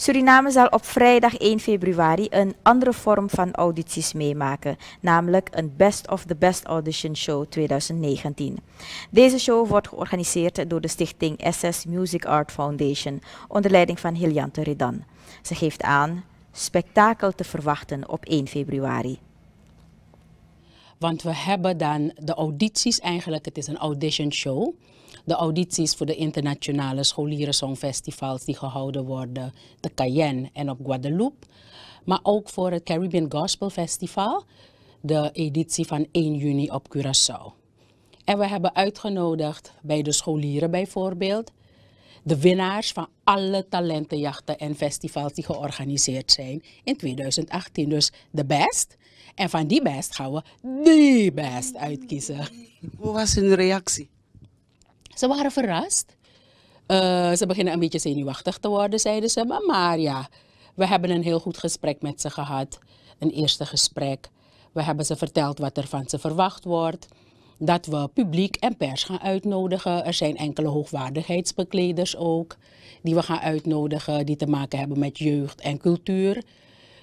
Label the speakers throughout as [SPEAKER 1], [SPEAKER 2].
[SPEAKER 1] Suriname zal op vrijdag 1 februari een andere vorm van audities meemaken, namelijk een Best of the Best Audition Show 2019. Deze show wordt georganiseerd door de stichting SS Music Art Foundation onder leiding van Hiljante Redan. Ze geeft aan spektakel te verwachten op 1 februari.
[SPEAKER 2] Want we hebben dan de audities eigenlijk, het is een audition show. De audities voor de internationale scholieren die gehouden worden, de Cayenne en op Guadeloupe. Maar ook voor het Caribbean Gospel Festival, de editie van 1 juni op Curaçao. En we hebben uitgenodigd bij de scholieren bijvoorbeeld, de winnaars van alle talentenjachten en festivals die georganiseerd zijn in 2018. Dus de best. En van die best gaan we de best uitkiezen. Hoe was hun reactie? Ze waren verrast. Eh, ze beginnen een beetje zenuwachtig te worden, zeiden ze. Maar, maar ja, we hebben een heel goed gesprek met ze gehad. Een eerste gesprek. We hebben ze verteld wat er van ze verwacht wordt dat we publiek en pers gaan uitnodigen. Er zijn enkele hoogwaardigheidsbekleders ook die we gaan uitnodigen die te maken hebben met jeugd en cultuur.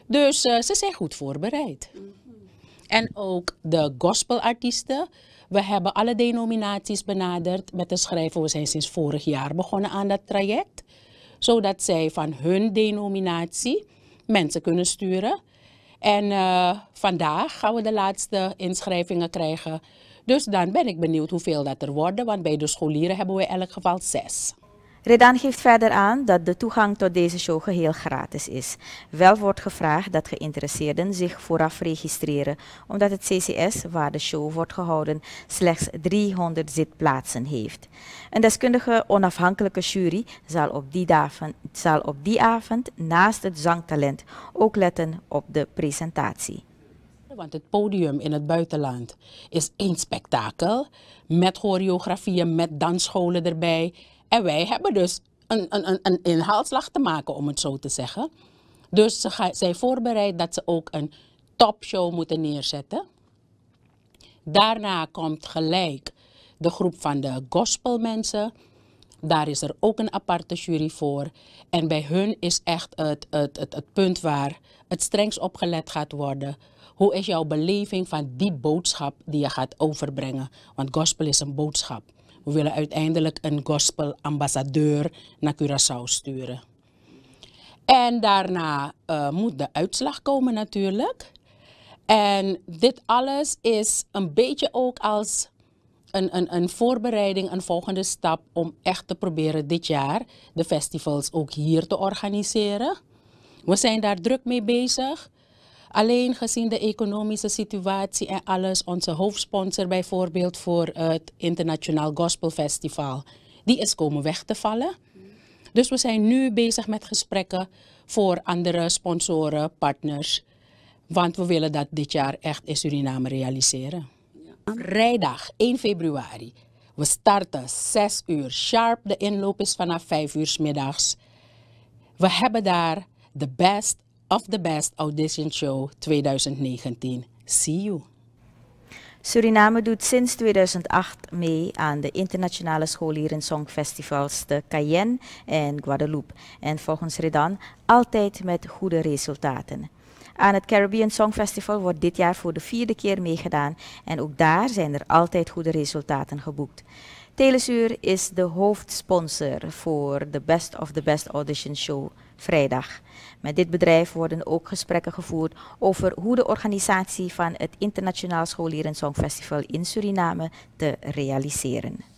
[SPEAKER 2] Dus eh, ze zijn goed voorbereid. Mhm. En ook de gospelartiesten. We hebben alle denominaties benaderd met de schrijver. We zijn sinds vorig jaar begonnen aan dat traject. Zodat zij van hun denominatie mensen kunnen sturen. En eh, vandaag gaan we de laatste inschrijvingen krijgen dus dan ben ik benieuwd hoeveel dat er worden, want
[SPEAKER 1] bij de scholieren hebben we in elk geval zes. Redan geeft verder aan dat de toegang tot deze show geheel gratis is. Wel wordt gevraagd dat geïnteresseerden zich vooraf registreren, omdat het CCS, waar de show wordt gehouden, slechts 300 zitplaatsen heeft. Een deskundige onafhankelijke jury zal op die, avond, zal op die avond naast het zangtalent ook letten op de presentatie.
[SPEAKER 2] Want het podium in het buitenland is één spektakel. Met choreografieën, met dansscholen erbij. En wij hebben dus een, een, een inhaalslag te maken, om het zo te zeggen. Dus ze zijn voorbereid dat ze ook een topshow moeten neerzetten. Daarna komt gelijk de groep van de gospelmensen. Daar is er ook een aparte jury voor. En bij hun is echt het, het, het, het punt waar het strengst gelet gaat worden. Hoe is jouw beleving van die boodschap die je gaat overbrengen? Want gospel is een boodschap. We willen uiteindelijk een gospelambassadeur naar Curaçao sturen. En daarna eh, moet de uitslag komen natuurlijk. En dit alles is een beetje ook als een, een, een voorbereiding, een volgende stap om echt te proberen dit jaar de festivals ook hier te organiseren. We zijn daar druk mee bezig. Alleen gezien de economische situatie en alles, onze hoofdsponsor bijvoorbeeld voor eh, het Internationaal Gospel Festival, die is komen weg te vallen. Dus we zijn nu bezig met gesprekken voor andere sponsoren, partners. Want we willen dat dit jaar echt in Suriname realiseren. Vrijdag 1 februari. We starten 6 uur sharp. De inloop is vanaf 5 uur middags. We hebben daar de Best of the Best Audition Show 2019.
[SPEAKER 1] See you. Suriname doet sinds 2008 mee aan de internationale scholieren festivals de Cayenne en Guadeloupe. En volgens Redan altijd met goede resultaten. Aan het Caribbean Song Festival wordt dit jaar voor de vierde keer meegedaan en ook daar zijn er altijd goede resultaten geboekt. Telesuur is de hoofdsponsor voor de Best of the Best Audition Show vrijdag. Met dit bedrijf worden ook gesprekken gevoerd over hoe de organisatie van het Internationaal Scholieren Songfestival in Suriname te realiseren.